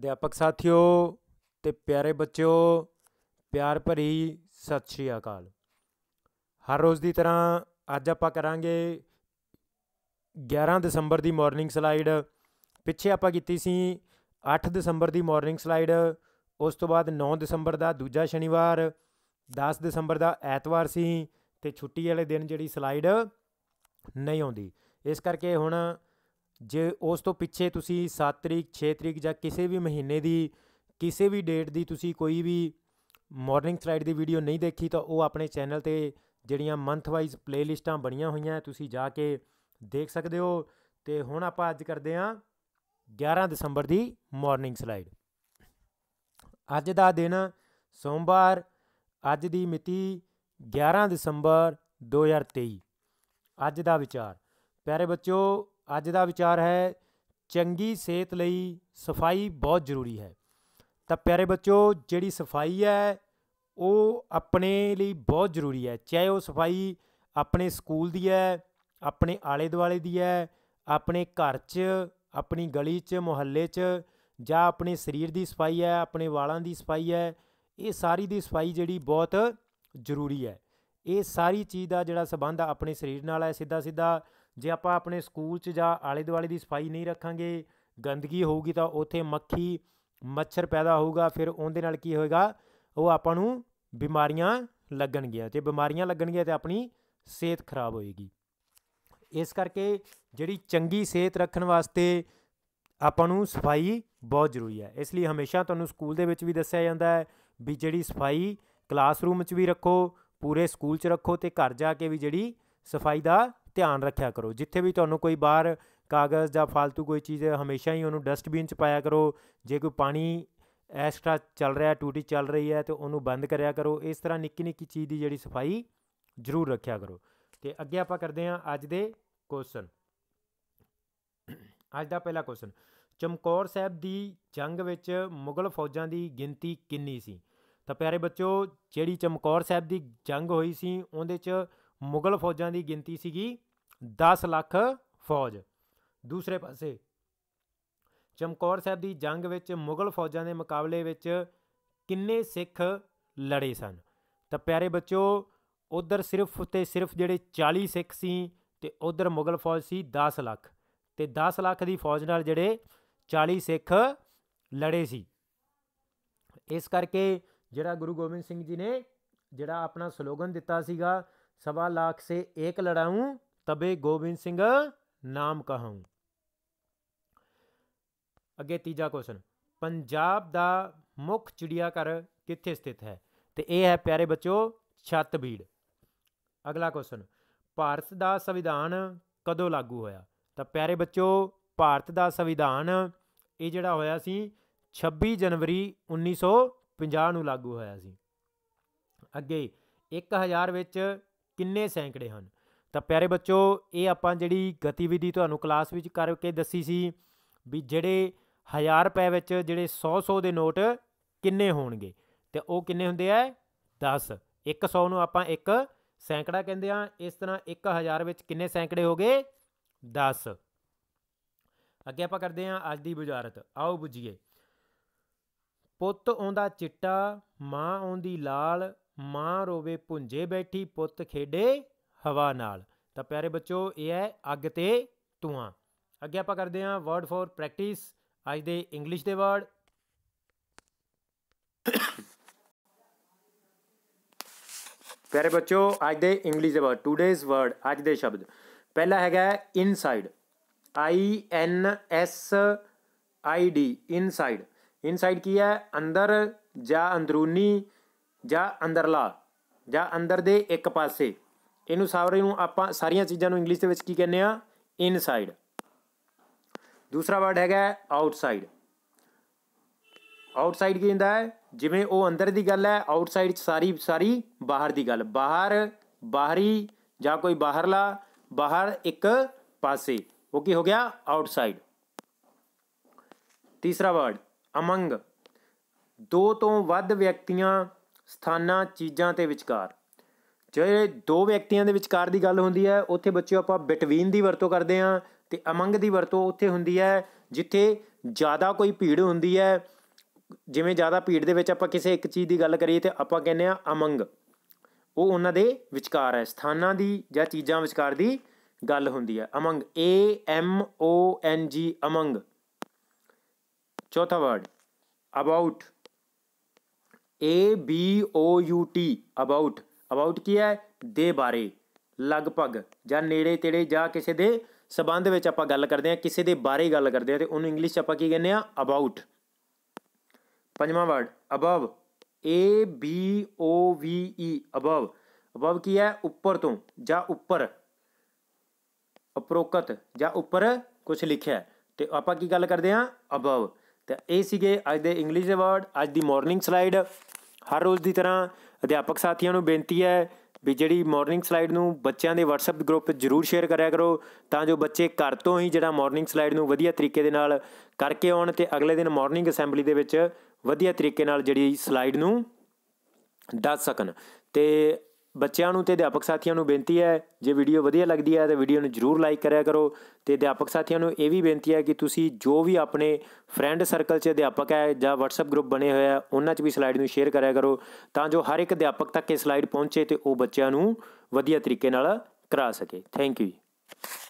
ਅਧਿਆਪਕ ਸਾਥੀਓ ਤੇ ਪਿਆਰੇ ਬੱਚਿਓ ਪਿਆਰ ਭਰੀ ਸਤਿ ਸ਼੍ਰੀ ਅਕਾਲ ਹਰ ਰੋਜ਼ ਦੀ ਤਰ੍ਹਾਂ ਅੱਜ ਆਪਾਂ ਕਰਾਂਗੇ 11 ਦਸੰਬਰ ਦੀ ਮਾਰਨਿੰਗ ਸਲਾਈਡ ਪਿੱਛੇ ਆਪਾਂ ਕੀਤੀ ਸੀ 8 ਦਸੰਬਰ ਦੀ ਮਾਰਨਿੰਗ ਸਲਾਈਡ ਉਸ ਤੋਂ ਬਾਅਦ 9 ਦਸੰਬਰ ਦਾ ਦੂਜਾ ਸ਼ਨੀਵਾਰ 10 ਦਸੰਬਰ ਦਾ ਐਤਵਾਰ ਸੀ ਤੇ ਛੁੱਟੀ ਵਾਲੇ ਦਿਨ ਜਿਹੜੀ ਸਲਾਈਡ ਨਹੀਂ ਆਉਂਦੀ ਇਸ ਕਰਕੇ ਹੁਣ ਜੇ ਉਸ ਤੋਂ ਪਿੱਛੇ ਤੁਸੀਂ 7 ਤਰੀਕ 6 ਤਰੀਕ ਜਾਂ ਕਿਸੇ ਵੀ ਮਹੀਨੇ ਦੀ ਕਿਸੇ ਵੀ ਡੇਟ ਦੀ ਤੁਸੀਂ ਕੋਈ ਵੀ ਮਾਰਨਿੰਗ ਸਲਾਈਡ ਦੀ ਵੀਡੀਓ ਨਹੀਂ ਦੇਖੀ ਤਾਂ ਉਹ ਆਪਣੇ ਚੈਨਲ ਤੇ ਜਿਹੜੀਆਂ ਮੰਥ ਵਾਈਜ਼ ਪਲੇਲਿਸਟਾਂ ਬਣੀਆਂ ਹੋਈਆਂ ਤੁਸੀਂ ਜਾ ਕੇ ਦੇਖ ਸਕਦੇ ਹੋ ਤੇ ਹੁਣ ਆਪਾਂ ਅੱਜ ਕਰਦੇ ਹਾਂ 11 ਦਸੰਬਰ ਦੀ ਮਾਰਨਿੰਗ ਸਲਾਈਡ ਅੱਜ ਦਾ ਦਿਨ ਸੋਮਵਾਰ ਅੱਜ ਦੀ ਮਿਤੀ 11 ਦਸੰਬਰ 2023 ਅੱਜ ਦਾ ਵਿਚਾਰ ਪਿਆਰੇ ਬੱਚਿਓ ਅੱਜ ਦਾ ਵਿਚਾਰ ਹੈ ਚੰਗੀ ਸਿਹਤ ਲਈ ਸਫਾਈ ਬਹੁਤ ਜ਼ਰੂਰੀ ਹੈ ਤਾਂ ਪਿਆਰੇ ਬੱਚੋ ਜਿਹੜੀ ਸਫਾਈ ਹੈ ਉਹ ਆਪਣੇ ਲਈ ਬਹੁਤ ਜ਼ਰੂਰੀ ਹੈ ਚਾਹੇ ਉਹ ਸਫਾਈ ਆਪਣੇ ਸਕੂਲ ਦੀ ਹੈ ਆਪਣੇ ਆਲੇ ਦੁਆਲੇ ਦੀ ਹੈ ਆਪਣੇ ਘਰ 'ਚ ਆਪਣੀ ਗਲੀ 'ਚ ਮੁਹੱਲੇ 'ਚ ਜਾਂ ਆਪਣੇ ਸਰੀਰ ਦੀ ਸਫਾਈ ਹੈ ਆਪਣੇ ਵਾਲਾਂ ਦੀ ਸਫਾਈ ਹੈ ਇਹ ਸਾਰੀ ਦੀ ਸਫਾਈ ਜਿਹੜੀ ਬਹੁਤ ਜ਼ਰੂਰੀ ਹੈ ਇਹ ਸਾਰੀ ਚੀਜ਼ ਦਾ ਜਿਹੜਾ ਸਬੰਧ ਆਪਣੇ ਸਰੀਰ ਨਾਲ ਹੈ ਸਿੱਧਾ ਸਿੱਧਾ ਜੇ ਆਪਾਂ ਆਪਣੇ ਸਕੂਲ 'ਚ ਜਾਂ ਆਲੇ ਦੁਆਲੇ ਦੀ ਸਫਾਈ ਨਹੀਂ ਰੱਖਾਂਗੇ ਗੰਦਗੀ ਹੋਊਗੀ ਤਾਂ ਉੱਥੇ ਮੱਖੀ ਮੱਛਰ ਪੈਦਾ ਹੋਊਗਾ ਫਿਰ ਉਹਦੇ ਨਾਲ ਕੀ ਹੋਏਗਾ ਉਹ ਆਪਾਂ ਨੂੰ ਬਿਮਾਰੀਆਂ ਲੱਗਣਗੀਆਂ ਤੇ ਬਿਮਾਰੀਆਂ ਲੱਗਣਗੀਆਂ ਤੇ ਆਪਣੀ ਸਿਹਤ ਖਰਾਬ ਹੋਏਗੀ ਇਸ ਕਰਕੇ ਜਿਹੜੀ ਚੰਗੀ ਸਿਹਤ ਰੱਖਣ ਵਾਸਤੇ ਆਪਾਂ ਨੂੰ ਸਫਾਈ ਬਹੁਤ ਜ਼ਰੂਰੀ ਹੈ ਇਸ ਲਈ ਹਮੇਸ਼ਾ ਤੁਹਾਨੂੰ ਸਕੂਲ ਦੇ ਵਿੱਚ ਵੀ ਦੱਸਿਆ ਜਾਂਦਾ ਹੈ ਵੀ ਜਿਹੜੀ ਸਫਾਈ ਕਲਾਸਰੂਮ 'ਚ ਵੀ ਰੱਖੋ ਪੂਰੇ ਸਕੂਲ 'ਚ ਰੱਖੋ ਤੇ ਘਰ ਜਾ ਕੇ ਵੀ ਜਿਹੜੀ ਸਫਾਈ ਦਾ ਧਿਆਨ ਰੱਖਿਆ ਕਰੋ ਜਿੱਥੇ ਵੀ ਤੁਹਾਨੂੰ ਕੋਈ ਬਾਹਰ ਕਾਗਜ਼ ਜਾਂ ਫालतू ਕੋਈ ਚੀਜ਼ ਹਮੇਸ਼ਾ ਹੀ ਉਹਨੂੰ ਡਸਟਬਿਨ 'ਚ ਪਾਇਆ ਕਰੋ ਜੇ ਕੋਈ ਪਾਣੀ ਐਕਸਟਰਾ ਚੱਲ ਰਿਹਾ ਟੂਟੀ ਚੱਲ ਰਹੀ ਹੈ ਤੇ ਉਹਨੂੰ ਬੰਦ ਕਰਿਆ ਕਰੋ ਇਸ ਤਰ੍ਹਾਂ ਨਿੱਕੀ ਨਿੱਕੀ ਚੀਜ਼ ਦੀ ਜਿਹੜੀ ਸਫਾਈ ਜ਼ਰੂਰ ਰੱਖਿਆ ਕਰੋ ਤੇ ਅੱਗੇ ਆਪਾਂ ਕਰਦੇ ਹਾਂ ਅੱਜ ਦੇ ਕੁਐਸਚਨ ਅੱਜ ਦਾ ਪਹਿਲਾ ਕੁਐਸਚਨ ਚਮਕੌਰ ਸਾਹਿਬ ਦੀ ਜੰਗ ਵਿੱਚ ਮੁਗਲ ਫੌਜਾਂ ਦੀ ਗਿਣਤੀ ਕਿੰਨੀ ਸੀ ਤਾਂ ਪਿਆਰੇ ਬੱਚਿਓ ਜਿਹੜੀ ਚਮਕੌਰ ਸਾਹਿਬ ਦੀ ਜੰਗ ਹੋਈ ਸੀ ਉਹਦੇ 'ਚ ਮੁਗਲ ਫੌਜਾਂ ਦੀ ਗਿਣਤੀ ਸੀਗੀ 10 ਲੱਖ ਫੌਜ ਦੂਸਰੇ ਪਾਸੇ ਚਮਕੌਰ ਸਾਹਿਬ ਦੀ ਜੰਗ ਵਿੱਚ ਮੁਗਲ ਫੌਜਾਂ ਦੇ ਮੁਕਾਬਲੇ ਵਿੱਚ ਕਿੰਨੇ ਸਿੱਖ ਲੜੇ ਸਨ ਤਾਂ ਪਿਆਰੇ ਬੱਚੋ ਉਧਰ ਸਿਰਫ ਤੇ ਸਿਰਫ ਜਿਹੜੇ 40 ਸਿੱਖ ਸੀ ਤੇ ਉਧਰ ਮੁਗਲ ਫੌਜ ਸੀ 10 ਲੱਖ ਤੇ 10 ਲੱਖ ਦੀ ਫੌਜ ਨਾਲ ਜਿਹੜੇ 40 ਸਿੱਖ ਲੜੇ ਸੀ ਇਸ ਕਰਕੇ ਜਿਹੜਾ ਗੁਰੂ ਗੋਬਿੰਦ ਸਿੰਘ ਜੀ ਨੇ ਜਿਹੜਾ ਆਪਣਾ ਸਲੋਗਨ ਦਿੱਤਾ ਸੀਗਾ सवा लाख ਸੇ एक लड़ाऊं ਤਬੇ ਗੋਬਿੰਦ ਸਿੰਘ ਨਾਮ ਕਹਾਉਂ ਅੱਗੇ ਤੀਜਾ ਕੁਐਸਚਨ ਪੰਜਾਬ ਦਾ ਮੁੱਖ ਚਿੜੀਆ ਘਰ ਕਿੱਥੇ ਸਥਿਤ ਹੈ ਤੇ ਇਹ ਹੈ ਪਿਆਰੇ ਬੱਚੋ ਛੱਤਬੀੜ ਅਗਲਾ ਕੁਐਸਚਨ ਭਾਰਤ ਦਾ ਸੰਵਿਧਾਨ ਕਦੋਂ ਲਾਗੂ ਹੋਇਆ ਤਾਂ ਪਿਆਰੇ ਬੱਚੋ ਭਾਰਤ ਦਾ ਸੰਵਿਧਾਨ ਇਹ ਜਿਹੜਾ ਹੋਇਆ ਸੀ 26 ਜਨਵਰੀ 1950 ਨੂੰ ਲਾਗੂ ਹੋਇਆ ਸੀ ਅੱਗੇ 1000 ਵਿੱਚ ਕਿੰਨੇ ਸੈਂਕੜੇ ਹਨ ਤਾਂ ਪਿਆਰੇ ਬੱਚੋ ਇਹ ਆਪਾਂ ਜਿਹੜੀ ਗਤੀਵਿਧੀ ਤੁਹਾਨੂੰ ਕਲਾਸ ਵਿੱਚ ਕਰਕੇ ਦੱਸੀ ਸੀ ਵੀ ਜਿਹੜੇ 1000 ਰੁਪਏ ਵਿੱਚ ਜਿਹੜੇ 100-100 ਦੇ ਨੋਟ ਕਿੰਨੇ ਹੋਣਗੇ ਤੇ ਉਹ ਕਿੰਨੇ ਹੁੰਦੇ ਆ 10 100 ਨੂੰ ਆਪਾਂ ਇੱਕ ਸੈਂਕੜਾ ਕਹਿੰਦੇ ਆ ਇਸ ਤਰ੍ਹਾਂ 1000 ਵਿੱਚ ਕਿੰਨੇ ਸੈਂਕੜੇ ਹੋ ਗਏ 10 ਅੱਗੇ ਆਪਾਂ ਕਰਦੇ ਆ ਅੱਜ ਦੀ ਬੁਝਾਰਤ ਆਓ ਬੁਝੀਏ ਪੁੱਤ ਆਉਂਦਾ ਚਿੱਟਾ ਮਾਂ ਆਉਂਦੀ ਲਾਲ ਮਾਂ ਰੋਵੇ ਪੁੰਜੇ ਬੈਠੀ ਪੁੱਤ ਖੇਡੇ ਹਵਾ ਨਾਲ ਤਾਂ ਪਿਆਰੇ ਬੱਚੋ ਇਹ ਹੈ ਅੱਗ ਤੇ ਧੂਆਂ ਅੱਗੇ ਆਪਾਂ ਕਰਦੇ ਹਾਂ ਵਰਡ ਫॉर ਪ੍ਰੈਕਟਿਸ ਅੱਜ ਦੇ ਇੰਗਲਿਸ਼ ਦੇ ਵਰਡ ਪਿਆਰੇ ਬੱਚੋ ਅੱਜ ਦੇ ਇੰਗਲਿਸ਼ ਦੇ ਵਰਡ ਟੂਡੇਜ਼ ਵਰਡ ਅੱਜ ਦੇ ਸ਼ਬਦ ਪਹਿਲਾ ਹੈਗਾ inside I N S I D inside inside ਕੀ ਹੈ ਅੰਦਰ ਜਾਂ ਅੰਦਰੂਨੀ ਜਾਂ ਅੰਦਰਲਾ ਜਾਂ ਅੰਦਰ ਦੇ ਇੱਕ ਪਾਸੇ ਇਹਨੂੰ ਸਾਰੇ ਨੂੰ ਆਪਾਂ ਸਾਰੀਆਂ ਚੀਜ਼ਾਂ ਨੂੰ ਇੰਗਲਿਸ਼ ਦੇ ਵਿੱਚ ਕੀ ਕਹਿੰਦੇ ਆ ਇਨਸਾਈਡ ਦੂਸਰਾ ਵਰਡ ਹੈਗਾ ਆਊਟਸਾਈਡ ਆਊਟਸਾਈਡ ਕੀ ਹੁੰਦਾ ਹੈ ਜਿਵੇਂ ਉਹ ਅੰਦਰ ਦੀ ਗੱਲ ਹੈ ਆਊਟਸਾਈਡ ਸਾਰੀ ਸਾਰੀ ਬਾਹਰ ਦੀ ਗੱਲ ਬਾਹਰ ਬਾਹਰੀ ਜਾਂ ਕੋਈ ਬਾਹਰਲਾ ਬਾਹਰ ਇੱਕ ਪਾਸੇ ਉਹ ਕੀ ਹੋ ਗਿਆ ਆਊਟਸਾਈਡ ਤੀਸਰਾ ਵਰਡ ਅਮੰਗ ਦੋ ਤੋਂ ਵੱਧ ਵਿਅਕਤੀਆਂ ਸਥਾਨਾਂ ਚੀਜ਼ਾਂ ਤੇ ਵਿਚਕਾਰ ਜਿਹੜੇ ਦੋ ਵਿਅਕਤੀਆਂ ਦੇ ਵਿਚਕਾਰ ਦੀ ਗੱਲ ਹੁੰਦੀ ਹੈ ਉੱਥੇ ਬੱਚਿਓ ਆਪਾਂ ਬਿਟਵੀਨ ਦੀ ਵਰਤੋਂ ਕਰਦੇ ਹਾਂ ਤੇ ਅਮੰਗ ਦੀ ਵਰਤੋਂ ਉੱਥੇ ਹੁੰਦੀ ਹੈ ਜਿੱਥੇ ਜ਼ਿਆਦਾ ਕੋਈ ਭੀੜ ਹੁੰਦੀ ਹੈ ਜਿਵੇਂ ਜ਼ਿਆਦਾ ਭੀੜ ਦੇ ਵਿੱਚ ਆਪਾਂ ਕਿਸੇ ਇੱਕ ਚੀਜ਼ ਦੀ ਗੱਲ ਕਰੀਏ ਤੇ ਆਪਾਂ ਕਹਿੰਦੇ ਆ ਅਮੰਗ ਉਹ ਉਹਨਾਂ ਦੇ ਵਿਚਕਾਰ ਹੈ ਸਥਾਨਾਂ ਦੀ ਜਾਂ ਚੀਜ਼ਾਂ ਵਿਚਕਾਰ ਦੀ ਗੱਲ ਹੁੰਦੀ ਹੈ ਅਮੰਗ A M O N G among ਚੌਥਾ word about A B O U T about about ਕੀ ਹੈ ਦੇ ਬਾਰੇ ਲਗਭਗ ਜਾਂ ਨੇੜੇ ਤੇੜੇ ਜਾਂ ਕਿਸੇ ਦੇ ਸਬੰਧ ਵਿੱਚ ਆਪਾਂ ਗੱਲ ਕਰਦੇ ਹਾਂ ਕਿਸੇ ਦੇ ਬਾਰੇ ਗੱਲ ਕਰਦੇ ਹਾਂ ਤੇ ਉਹਨੂੰ ਇੰਗਲਿਸ਼ 'ਚ ਆਪਾਂ ਕੀ ਕਹਿੰਦੇ ਆ ਅਬਾਊਟ ਪੰਜਵਾਂ word above A B O V E above above ਕੀ ਹੈ ਉੱਪਰ ਤੋਂ ਜਾਂ ਉੱਪਰ ਉਪਰੋਕਤ ਜਾਂ ਉੱਪਰ ਕੁਝ ਲਿਖਿਆ ਤੇ ਆਪਾਂ ਕੀ ਗੱਲ ਕਰਦੇ ਆ ਅਬਵ ਤਾਂ ਇਹ ਸੀਗੇ ਅੱਜ ਦੇ ਇੰਗਲਿਸ਼ ਅਵਾਰਡ ਅੱਜ ਦੀ ਮਾਰਨਿੰਗ ਸਲਾਈਡ ਹਰ ਰੋਜ਼ ਦੀ ਤਰ੍ਹਾਂ ਅਧਿਆਪਕ ਸਾਥੀਆਂ ਨੂੰ ਬੇਨਤੀ ਹੈ ਵੀ ਜਿਹੜੀ ਮਾਰਨਿੰਗ ਸਲਾਈਡ ਨੂੰ ਬੱਚਿਆਂ ਦੇ WhatsApp ਗਰੁੱਪ ਜਰੂਰ ਸ਼ੇਅਰ ਕਰਿਆ ਕਰੋ ਤਾਂ ਜੋ ਬੱਚੇ ਘਰ ਤੋਂ ਹੀ ਜਿਹੜਾ ਮਾਰਨਿੰਗ ਸਲਾਈਡ ਨੂੰ ਵਧੀਆ ਤਰੀਕੇ ਦੇ ਨਾਲ ਕਰਕੇ ਆਉਣ ਤੇ ਅਗਲੇ ਦਿਨ ਮਾਰਨਿੰਗ ਅਸੈਂਬਲੀ ਦੇ ਵਿੱਚ ਵਧੀਆ ਤਰੀਕੇ ਨਾਲ ਜਿਹੜੀ ਸਲਾਈਡ ਨੂੰ ਦੱਸ ਸਕਣ ਤੇ ਬੱਚਿਆਂ ਨੂੰ ਤੇ ਅਧਿਆਪਕ ਸਾਥੀਆਂ ਨੂੰ ਬੇਨਤੀ ਹੈ ਜੇ ਵੀਡੀਓ ਵਧੀਆ ਲੱਗਦੀ ਹੈ ਤਾਂ ਵੀਡੀਓ ਨੂੰ ਜਰੂਰ ਲਾਈਕ ਕਰਿਆ ਕਰੋ ਤੇ ਅਧਿਆਪਕ ਸਾਥੀਆਂ ਨੂੰ ਇਹ ਵੀ ਬੇਨਤੀ ਹੈ ਕਿ ਤੁਸੀਂ ਜੋ ਵੀ ਆਪਣੇ ਫਰੈਂਡ ਸਰਕਲ 'ਚ ਅਧਿਆਪਕ ਹੈ ਜਾਂ WhatsApp ਗਰੁੱਪ ਬਣੇ ਹੋਏ ਆ ਉਹਨਾਂ 'ਚ ਵੀ ਸਲਾਈਡ ਨੂੰ ਸ਼ੇਅਰ ਕਰਿਆ ਕਰੋ ਤਾਂ ਜੋ ਹਰ ਇੱਕ ਅਧਿਆਪਕ ਤੱਕ ਇਹ ਸਲਾਈਡ ਪਹੁੰਚੇ ਤੇ ਉਹ ਬੱਚਿਆਂ ਨੂੰ ਵਧੀਆ ਤਰੀਕੇ ਨਾਲ ਕਰਾ ਸਕੇ ਥੈਂਕ ਯੂ